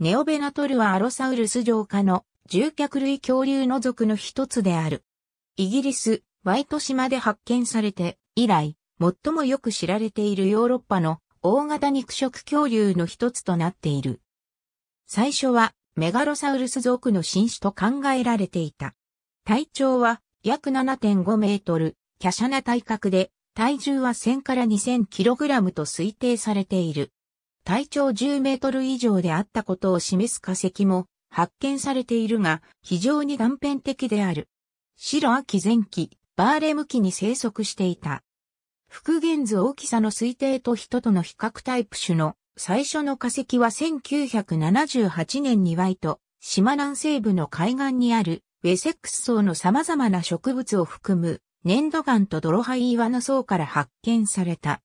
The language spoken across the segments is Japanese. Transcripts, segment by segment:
ネオベナトルはアロサウルス上下の獣脚類恐竜の属の一つである。イギリス、ワイト島で発見されて以来、最もよく知られているヨーロッパの大型肉食恐竜の一つとなっている。最初はメガロサウルス属の新種と考えられていた。体長は約7.5メートル、華奢な体格で体重は1000から2000キログラムと推定されている。体長10メートル以上であったことを示す化石も発見されているが、非常に断片的である。白秋前期、バーレム期に生息していた。復元図大きさの推定と人との比較タイプ種の最初の化石は1978年にワイト、島南西部の海岸にあるウェセックス層の様々な植物を含む粘土岩と泥灰岩の層から発見された。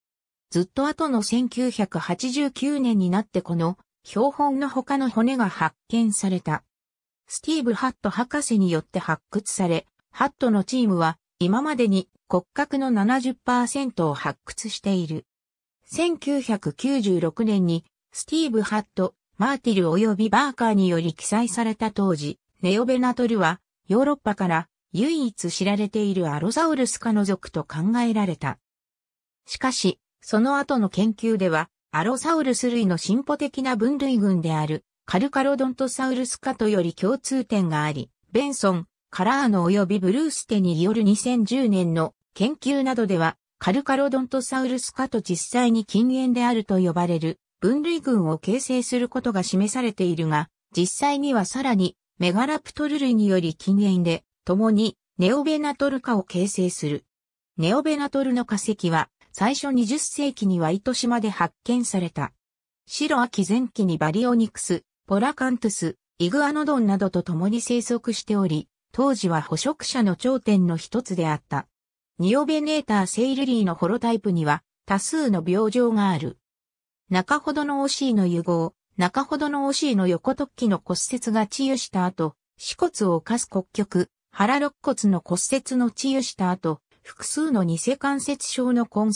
ずっと後の1989年になってこの標本の他の骨が発見された。スティーブ・ハット博士によって発掘され、ハットのチームは今までに骨格の70%を発掘している。1996年にスティーブ・ハット、マーティル及びバーカーにより記載された当時、ネオベナトルはヨーロッパから唯一知られているアロザウルス科の属と考えられた。しかし、その後の研究では、アロサウルス類の進歩的な分類群である、カルカロドントサウルス科とより共通点があり、ベンソン、カラーノ及びブルーステによる2010年の研究などでは、カルカロドントサウルス科と実際に禁煙であると呼ばれる分類群を形成することが示されているが、実際にはさらにメガラプトル類により禁煙で、共にネオベナトル科を形成する。ネオベナトルの化石は最初20世紀には糸島で発見された。白秋前期にバリオニクス、ポラカントゥス、イグアノドンなどと共に生息しており、当時は捕食者の頂点の一つであった。ニオベネーター・セイルリーのホロタイプには多数の病状がある。中ほどのオシーの融合、中ほどのオシーの横突起の骨折が治癒した後、死骨を犯す骨棘、腹肋骨の骨折の治癒した後、複数の偽関節症の痕跡、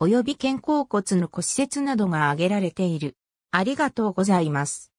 及び肩甲骨の骨折などが挙げられている。ありがとうございます。